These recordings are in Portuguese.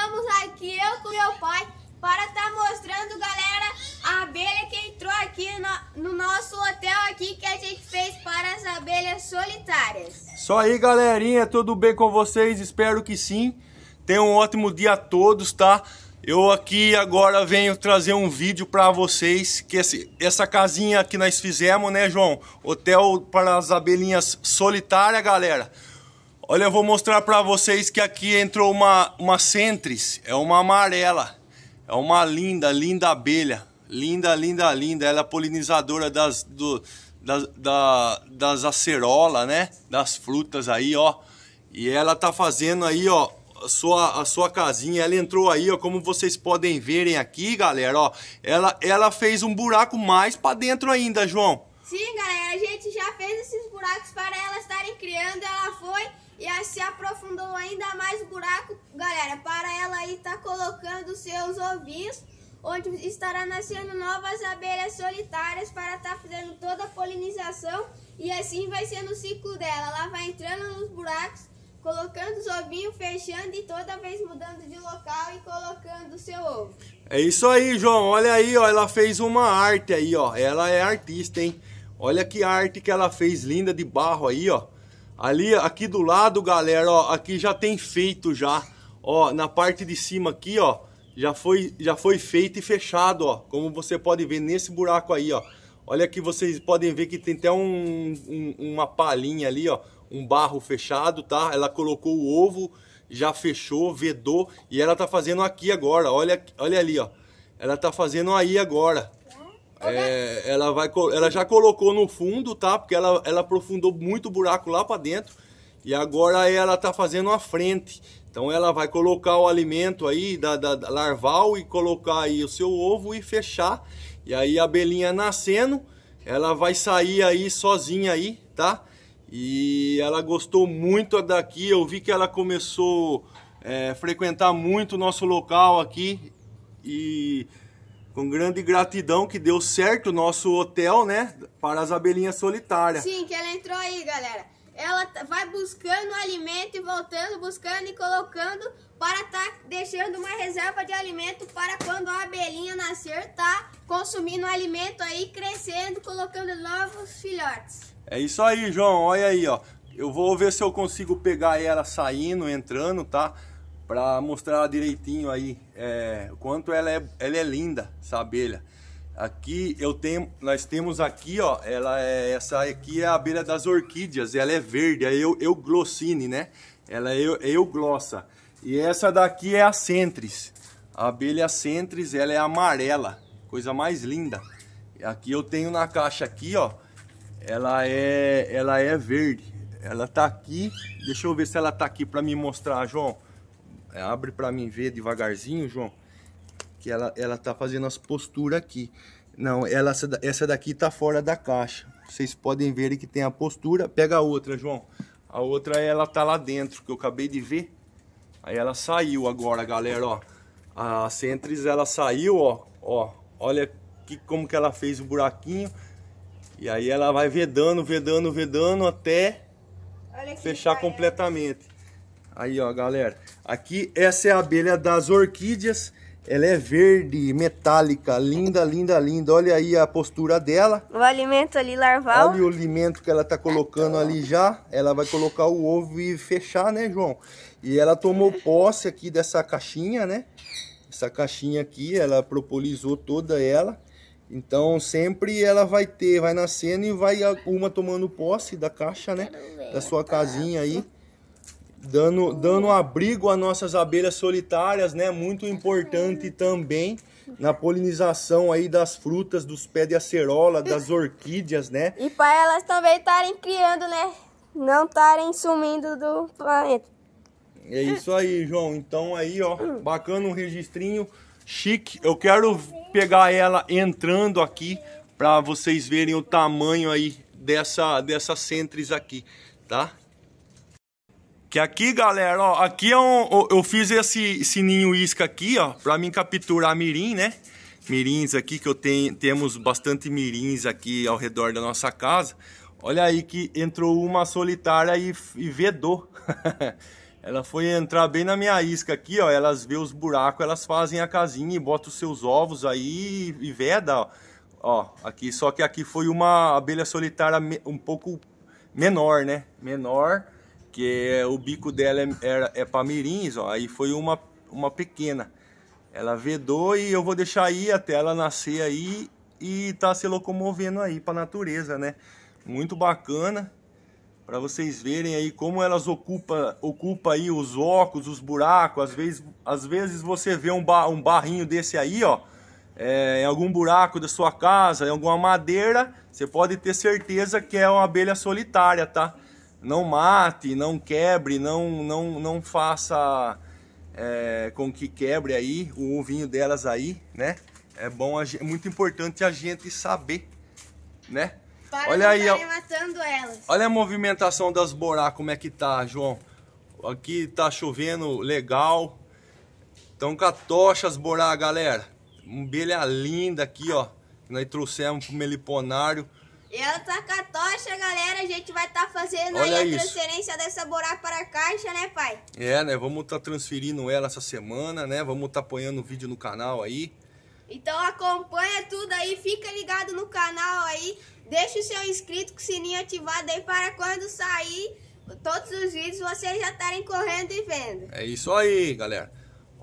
estamos aqui, eu com meu pai, para estar tá mostrando, galera, a abelha que entrou aqui no, no, nosso hotel aqui que a gente fez para as abelhas solitárias. Só aí, galerinha, tudo bem com vocês? Espero que sim. Tenham um ótimo dia a todos, tá? Eu aqui agora venho trazer um vídeo para vocês, que esse, essa casinha que nós fizemos, né, João? Hotel para as abelhinhas solitárias, galera. Olha, eu vou mostrar para vocês que aqui entrou uma, uma centris, é uma amarela. É uma linda, linda abelha. Linda, linda, linda. Ela é polinizadora das, do, das, da, das acerolas, né? Das frutas aí, ó. E ela tá fazendo aí, ó, a sua, a sua casinha. Ela entrou aí, ó, como vocês podem verem aqui, galera, ó. Ela, ela fez um buraco mais para dentro ainda, João. Sim, galera, a gente já fez esses buracos para elas estarem criando. Ela foi e assim aprofundou ainda mais o buraco, galera. Para ela aí tá colocando seus ovinhos, onde estará nascendo novas abelhas solitárias para estar tá fazendo toda a polinização e assim vai sendo o ciclo dela. Ela vai entrando nos buracos, colocando os ovinhos, fechando e toda vez mudando de local e colocando o seu ovo. É isso aí, João. Olha aí, ó, ela fez uma arte aí, ó. Ela é artista, hein? Olha que arte que ela fez linda de barro aí, ó. Ali, aqui do lado, galera, ó, aqui já tem feito já. Ó, na parte de cima aqui, ó, já foi, já foi feito e fechado, ó. Como você pode ver nesse buraco aí, ó. Olha aqui, vocês podem ver que tem até um, um, uma palhinha ali, ó. Um barro fechado, tá? Ela colocou o ovo, já fechou, vedou. E ela tá fazendo aqui agora, olha, olha ali, ó. Ela tá fazendo aí agora. É, ela, vai, ela já colocou no fundo, tá? Porque ela, ela aprofundou muito o buraco lá para dentro. E agora ela tá fazendo a frente. Então ela vai colocar o alimento aí da, da, da, larval e colocar aí o seu ovo e fechar. E aí a abelhinha nascendo, ela vai sair aí sozinha aí, tá? E ela gostou muito daqui. Eu vi que ela começou a é, frequentar muito o nosso local aqui. E com grande gratidão que deu certo o nosso hotel, né? Para as abelhinhas solitárias. Sim, que ela entrou aí, galera. Ela vai buscando alimento e voltando, buscando e colocando para estar tá deixando uma reserva de alimento para quando a abelhinha nascer, tá consumindo alimento aí, crescendo, colocando novos filhotes. É isso aí, João. Olha aí, ó. Eu vou ver se eu consigo pegar ela saindo, entrando, tá? para mostrar direitinho aí é, o quanto ela é, ela é linda, essa abelha. Aqui eu tenho, nós temos aqui, ó, ela é, essa aqui é a abelha das orquídeas, ela é verde, é eu, glossine, né? Ela é eu, glossa. E essa daqui é a centris. A abelha centris, ela é amarela, coisa mais linda. Aqui eu tenho na caixa aqui, ó, ela é, ela é verde. Ela tá aqui, deixa eu ver se ela tá aqui para me mostrar, João. É, abre para mim ver devagarzinho, João, que ela, ela tá fazendo as posturas aqui. Não, ela, essa daqui tá fora da caixa. Vocês podem ver que tem a postura. Pega a outra, João. A outra, ela tá lá dentro, que eu acabei de ver. Aí ela saiu agora, galera, ó. A Centris, ela saiu, ó. Ó, olha que, como que ela fez o buraquinho. E aí ela vai vedando, vedando, vedando até fechar completamente. Aí, ó, galera. Aqui, essa é a abelha das orquídeas. Ela é verde, metálica, linda, linda, linda. Olha aí a postura dela. O alimento ali larval. Olha o alimento que ela tá colocando ali já. Ela vai colocar o ovo e fechar, né, João? E ela tomou posse aqui dessa caixinha, né? Essa caixinha aqui, ela propolizou toda ela. Então sempre ela vai ter, vai nascendo e vai uma tomando posse da caixa, né? Da sua casinha aí dando, dando abrigo às nossas abelhas solitárias, né? Muito importante também na polinização aí das frutas, dos pés de acerola, das orquídeas, né? E para elas também estarem criando, né? Não estarem sumindo do planeta. É isso aí, João. Então aí, ó, bacana um registrinho chique. Eu quero pegar ela entrando aqui para vocês verem o tamanho aí dessa dessa centris aqui, tá? Que aqui, galera, ó, aqui é um, eu fiz esse sininho isca aqui, ó, pra mim capturar mirim, né? Mirins aqui, que eu tenho, temos bastante mirins aqui ao redor da nossa casa. Olha aí que entrou uma solitária e, e vedou. Ela foi entrar bem na minha isca aqui, ó. Elas vê os buracos, elas fazem a casinha e botam os seus ovos aí e veda, ó. ó. aqui, só que aqui foi uma abelha solitária um pouco menor, né? Menor que é, o bico dela é, é, é para mirins, ó, aí foi uma, uma pequena. Ela vedou e eu vou deixar aí até ela nascer aí e tá se locomovendo aí para natureza, né? Muito bacana para vocês verem aí como elas ocupa ocupa aí os óculos, os buracos. Às vezes, às vezes você vê um, bar, um barrinho desse aí, ó, é, em algum buraco da sua casa, em alguma madeira, você pode ter certeza que é uma abelha solitária, tá? não mate, não quebre, não, não, não faça é, com que quebre aí o ovinho delas aí, né? É bom, é muito importante a gente saber, né? Para olha aí, ó, matando elas. Olha a movimentação das borá, como é que tá, João. Aqui tá chovendo legal. Estão com a tocha as borá, galera. Um abelha linda aqui, ó. Que nós trouxemos pro meliponário. Ela tá com a tocha, galera. A gente vai estar tá fazendo Olha aí a isso. transferência dessa borá para a caixa, né, pai? É, né? Vamos estar tá transferindo ela essa semana, né? Vamos estar tá apoiando o vídeo no canal aí. Então acompanha tudo aí, fica ligado no canal aí. Deixa o seu inscrito com o sininho ativado aí para quando sair todos os vídeos vocês já estarem correndo e vendo. É isso aí, galera.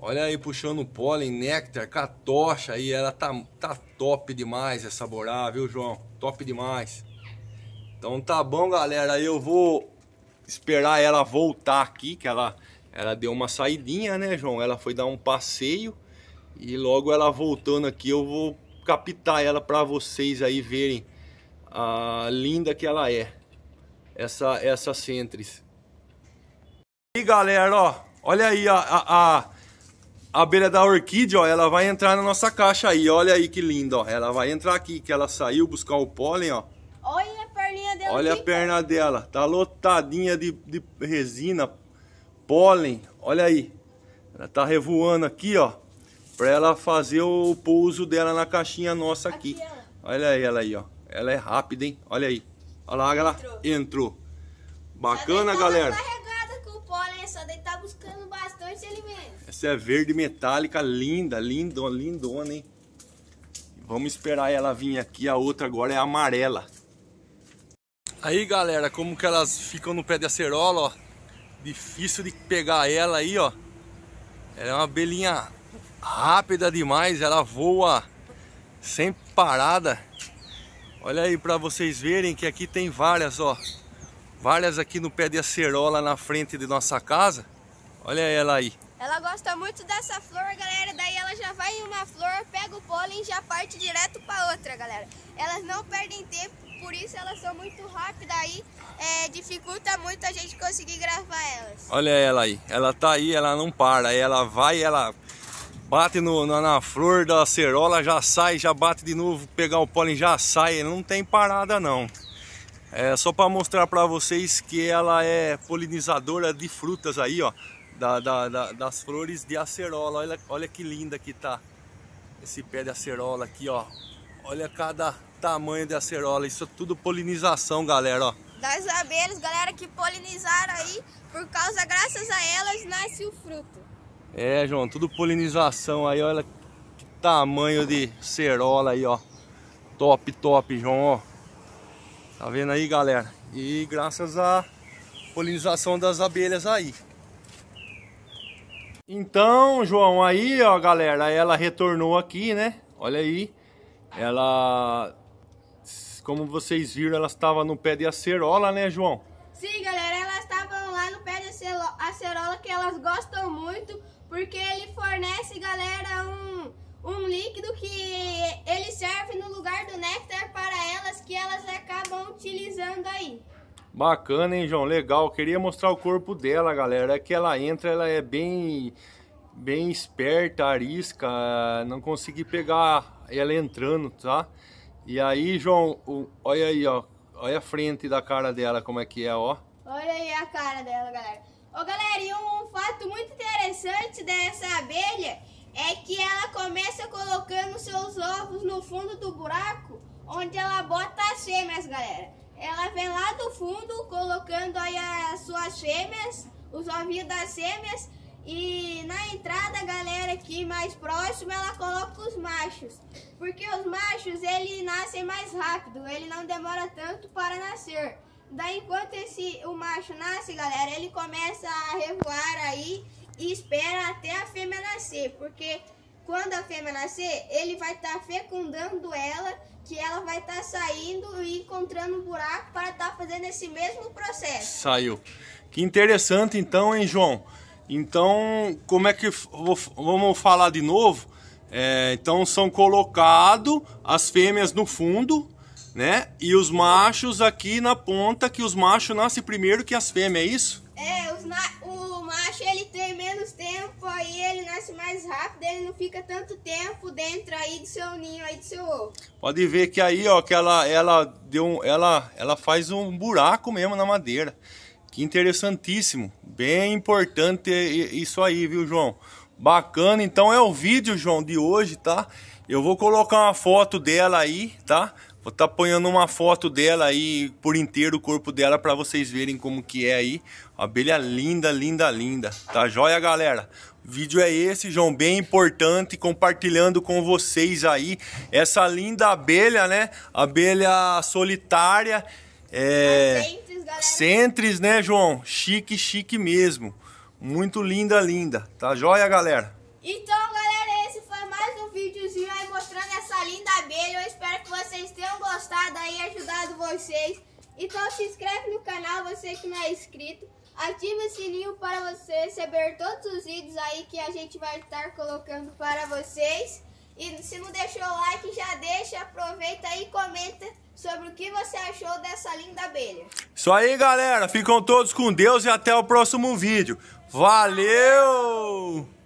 Olha aí, puxando pólen, néctar, com a tocha aí. Ela tá, tá top demais essa borá, viu, João? top demais. Então tá bom, galera. Eu vou esperar ela voltar aqui, que ela, ela deu uma saidinha, né, João? Ela foi dar um passeio e logo ela voltando aqui eu vou captar ela para vocês aí verem a linda que ela é. Essa, essa Centris. E galera, ó, olha aí a, a, a abelha da orquídea, ó, ela vai entrar na nossa caixa aí. Olha aí que linda, ó. Ela vai entrar aqui, que ela saiu buscar o pólen, ó. Olha a perninha dela. Olha aqui. a perna dela. Tá lotadinha de, de resina, pólen. Olha aí. Ela tá revoando aqui, ó. Pra ela fazer o pouso dela na caixinha nossa aqui. aqui olha aí ela aí, ó. Ela é rápida, hein? Olha aí. Olha lá, ela entrou. entrou. Bacana, galera. Essa é verde metálica, linda, lindona, lindona, hein? Vamos esperar ela vir aqui. A outra agora é amarela. Aí, galera, como que elas ficam no pé de acerola, ó. Difícil de pegar ela aí, ó. Ela é uma abelhinha rápida demais. Ela voa sem parada. Olha aí para vocês verem que aqui tem várias, ó. Várias aqui no pé de acerola na frente de nossa casa. Olha ela aí. Ela gosta muito dessa flor, galera. Daí ela já vai em uma flor, pega o pólen e já parte direto para outra, galera. Elas não perdem tempo, por isso elas são muito rápidas aí. É, dificulta muito a gente conseguir gravar elas. Olha ela aí. Ela tá aí, ela não para. Ela vai, ela bate no, na, na, flor da acerola, já sai, já bate de novo, pegar o pólen, já sai. Não tem parada não. É só para mostrar para vocês que ela é polinizadora de frutas aí, ó da, da, da, das flores de acerola. Olha, olha que linda que tá esse pé de acerola aqui, ó. Olha cada tamanho de acerola. Isso é tudo polinização, galera, ó. Das abelhas, galera, que polinizaram aí. Por causa, graças a elas, nasce o fruto. É, João, tudo polinização aí. Olha que tamanho de cerola aí, ó. Top, top, João, ó. Tá vendo aí, galera? E graças à polinização das abelhas aí. Então, João, aí, ó, galera, ela retornou aqui, né? Olha aí. Ela como vocês viram, ela estava no pé de acerola, né, João? Sim, galera, elas estavam lá no pé de acerola que elas gostam muito, porque ele fornece, galera, um, um líquido que ele serve no lugar do néctar para elas, que elas acabam utilizando aí. Bacana, hein, João? Legal. Queria mostrar o corpo dela, galera. É que ela entra, ela é bem bem esperta, arisca. Não consegui pegar ela entrando, tá? E aí, João, olha aí, ó. Olha a frente da cara dela, como é que é, ó. Olha aí a cara dela, galera. Ô, galera, e um, um fato muito interessante dessa abelha é que ela começa colocando seus ovos no fundo do buraco onde ela bota as fêmeas, galera. Ela vem lá do fundo colocando aí as suas fêmeas, os ovinhos das fêmeas. E na entrada, galera, aqui mais próximo, ela coloca os machos. Porque os machos, ele nascem mais rápido, ele não demora tanto para nascer. Daí, enquanto esse, o macho nasce, galera, ele começa a revoar aí e espera até a fêmea nascer. Porque quando a fêmea nascer, ele vai estar tá fecundando ela, que ela vai estar tá saindo e encontrando um buraco para estar tá fazendo esse mesmo processo. Saiu. Que interessante então, hein, João? Então, como é que vamos falar de novo? É, então são colocados as fêmeas no fundo, né? E os machos aqui na ponta, que os machos nascem primeiro que as fêmeas, é isso? É, os, cresce mais rápido, ele não fica tanto tempo dentro aí do seu ninho, aí do seu ovo. Pode ver que aí, ó, que ela, ela, deu um, ela, ela faz um buraco mesmo na madeira. Que interessantíssimo. Bem importante isso aí, viu, João? Bacana. Então é o vídeo, João, de hoje, tá? Eu vou colocar uma foto dela aí, tá? Vou estar tá apanhando uma foto dela aí por inteiro o corpo dela para vocês verem como que é aí. abelha linda, linda, linda. Tá joia, galera? Vídeo é esse, João, bem importante, compartilhando com vocês aí essa linda abelha, né? Abelha solitária. É... Centris, né, João? Chique, chique mesmo. Muito linda, linda. Tá joia, galera? Então, galera, esse foi mais um videozinho aí mostrando essa linda abelha. Eu espero que vocês tenham gostado aí, ajudado vocês. Então se inscreve no canal, você que não é inscrito. Ative o sininho para você receber todos os vídeos aí que a gente vai estar colocando para vocês. E se não deixou o like, já deixa, aproveita e comenta sobre o que você achou dessa linda abelha. Isso aí, galera. Ficam todos com Deus e até o próximo vídeo. Valeu!